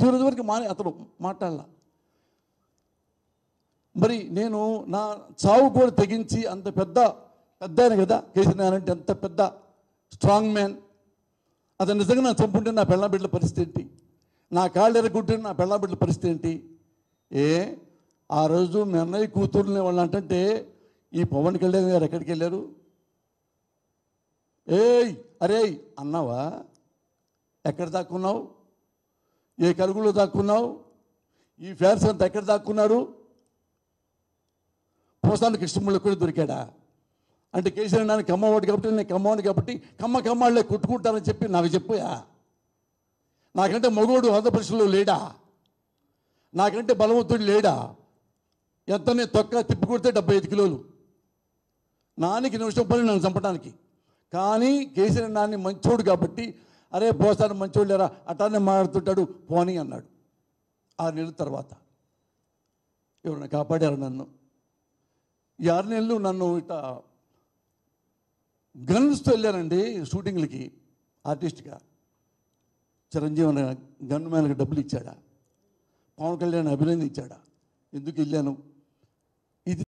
చివరి వరకు మాని అతడు మాట్లాడాల మరి నేను నా చావు కూడా తెగించి అంత పెద్ద పెద్ద ఆయన కదా కేసీఆర్ అంటే అంత పెద్ద స్ట్రాంగ్ మ్యాన్ అతను నిజంగా నా చంపుంటే నా పెళ్ళ బిడ్డల పరిస్థితి ఏంటి నా కాళ్ళు ఎరగొట్టే నా పెళ్ళ బిడ్డల పరిస్థితి ఏంటి ఏ ఆ రోజు మీ అన్నయ్య కూతుర్ని వాళ్ళు అంటే ఈ పవన్ కళ్యాణ్ గారు ఎక్కడికి వెళ్ళారు ఏయ్ అరే అన్నావా ఎక్కడ దాక్కున్నావు ఏ కరుగులో దాక్కున్నావు ఈ ఫ్యాన్స్ అంతా ఎక్కడ దాక్కున్నారు పోసాని కృష్ణముళ్ళు కూడా దొరికాడా అంటే కేసీఆర్ నాన్న కమ్మవాడు కాబట్టి నేను కమ్మవాడు కాబట్టి కమ్మ కమ్మాళ్ళే కొట్టుకుంటానని చెప్పి నాకు చెప్పుయా నాకంటే మగోడు ఆంధ్రప్రదేశ్లో లేడా నాకంటే బలవంతుడు లేడా ఎంత నేను తొక్క తిప్పి కొడితే డెబ్బై ఐదు కిలోలు నానికి నిమిషం పని నన్ను చంపడానికి కానీ కేసీఆర్ నాన్ని మంచోడు కాబట్టి అరే బోసాన్ని మంచి వాళ్ళరా అటానే మాట్లాడుతుంటాడు పోనీ అన్నాడు ఆరు నెలల తర్వాత ఎవరిని కాపాడారు నన్ను ఈ ఆరు నెలలు నన్ను ఇట గన్స్తో వెళ్ళానండి షూటింగ్లకి ఆర్టిస్ట్గా చిరంజీవి గన్ మ్యాన్కి డబ్బులు ఇచ్చాడా పవన్ కళ్యాణ్ అభినందించాడా ఎందుకు వెళ్ళాను